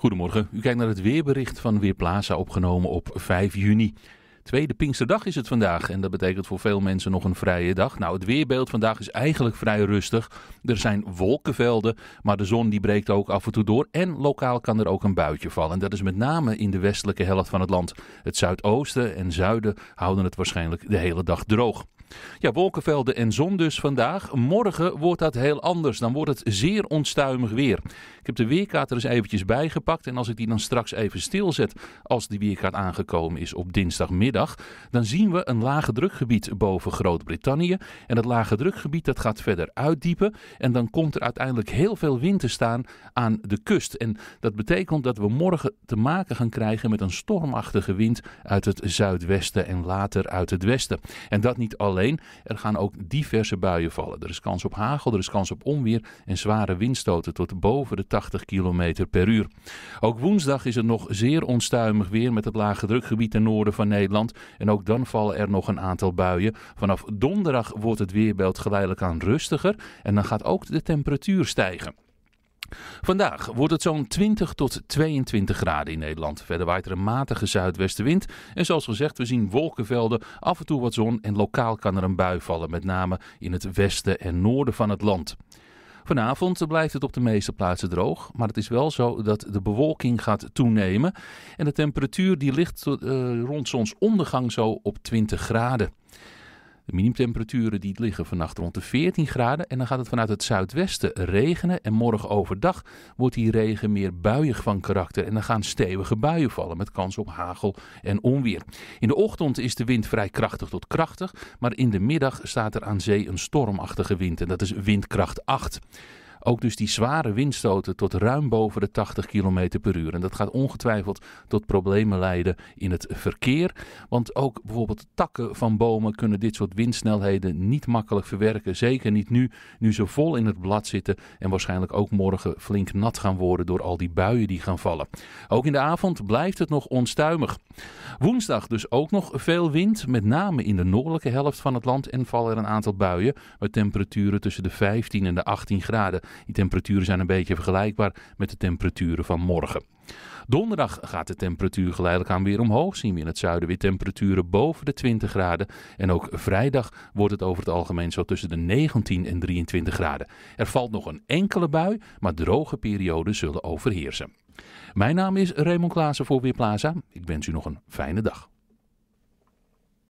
Goedemorgen, u kijkt naar het weerbericht van Weerplaza opgenomen op 5 juni. Tweede Pinksterdag is het vandaag en dat betekent voor veel mensen nog een vrije dag. Nou, het weerbeeld vandaag is eigenlijk vrij rustig. Er zijn wolkenvelden, maar de zon die breekt ook af en toe door en lokaal kan er ook een buitje vallen. En dat is met name in de westelijke helft van het land. Het zuidoosten en zuiden houden het waarschijnlijk de hele dag droog. Ja, wolkenvelden en zon dus vandaag. Morgen wordt dat heel anders. Dan wordt het zeer onstuimig weer. Ik heb de weerkaart er eens eventjes bijgepakt En als ik die dan straks even stilzet, als die weerkaart aangekomen is op dinsdagmiddag, dan zien we een lage drukgebied boven Groot-Brittannië. En dat lage drukgebied dat gaat verder uitdiepen. En dan komt er uiteindelijk heel veel wind te staan aan de kust. En dat betekent dat we morgen te maken gaan krijgen met een stormachtige wind uit het zuidwesten en later uit het westen. En dat niet alleen Alleen, er gaan ook diverse buien vallen. Er is kans op hagel, er is kans op onweer en zware windstoten tot boven de 80 km per uur. Ook woensdag is het nog zeer onstuimig weer met het lage drukgebied ten noorden van Nederland. En ook dan vallen er nog een aantal buien. Vanaf donderdag wordt het weerbeeld geleidelijk aan rustiger en dan gaat ook de temperatuur stijgen. Vandaag wordt het zo'n 20 tot 22 graden in Nederland. Verder waait er een matige zuidwestenwind. En zoals gezegd, we zien wolkenvelden, af en toe wat zon en lokaal kan er een bui vallen, met name in het westen en noorden van het land. Vanavond blijft het op de meeste plaatsen droog, maar het is wel zo dat de bewolking gaat toenemen. En de temperatuur die ligt tot, uh, eh, rond zonsondergang zo op 20 graden. De minimumtemperaturen die liggen vannacht rond de 14 graden. En dan gaat het vanuit het zuidwesten regenen. En morgen overdag wordt die regen meer buiig van karakter. En dan gaan stevige buien vallen met kans op hagel en onweer. In de ochtend is de wind vrij krachtig tot krachtig. Maar in de middag staat er aan zee een stormachtige wind. En dat is windkracht 8 ook dus die zware windstoten tot ruim boven de 80 km per uur. En dat gaat ongetwijfeld tot problemen leiden in het verkeer. Want ook bijvoorbeeld takken van bomen kunnen dit soort windsnelheden niet makkelijk verwerken. Zeker niet nu, nu ze vol in het blad zitten en waarschijnlijk ook morgen flink nat gaan worden door al die buien die gaan vallen. Ook in de avond blijft het nog onstuimig. Woensdag dus ook nog veel wind, met name in de noordelijke helft van het land en vallen er een aantal buien met temperaturen tussen de 15 en de 18 graden. Die temperaturen zijn een beetje vergelijkbaar met de temperaturen van morgen. Donderdag gaat de temperatuur geleidelijk aan weer omhoog. Zien we in het zuiden weer temperaturen boven de 20 graden. En ook vrijdag wordt het over het algemeen zo tussen de 19 en 23 graden. Er valt nog een enkele bui, maar droge perioden zullen overheersen. Mijn naam is Raymond Klaassen voor Weerplaza. Ik wens u nog een fijne dag.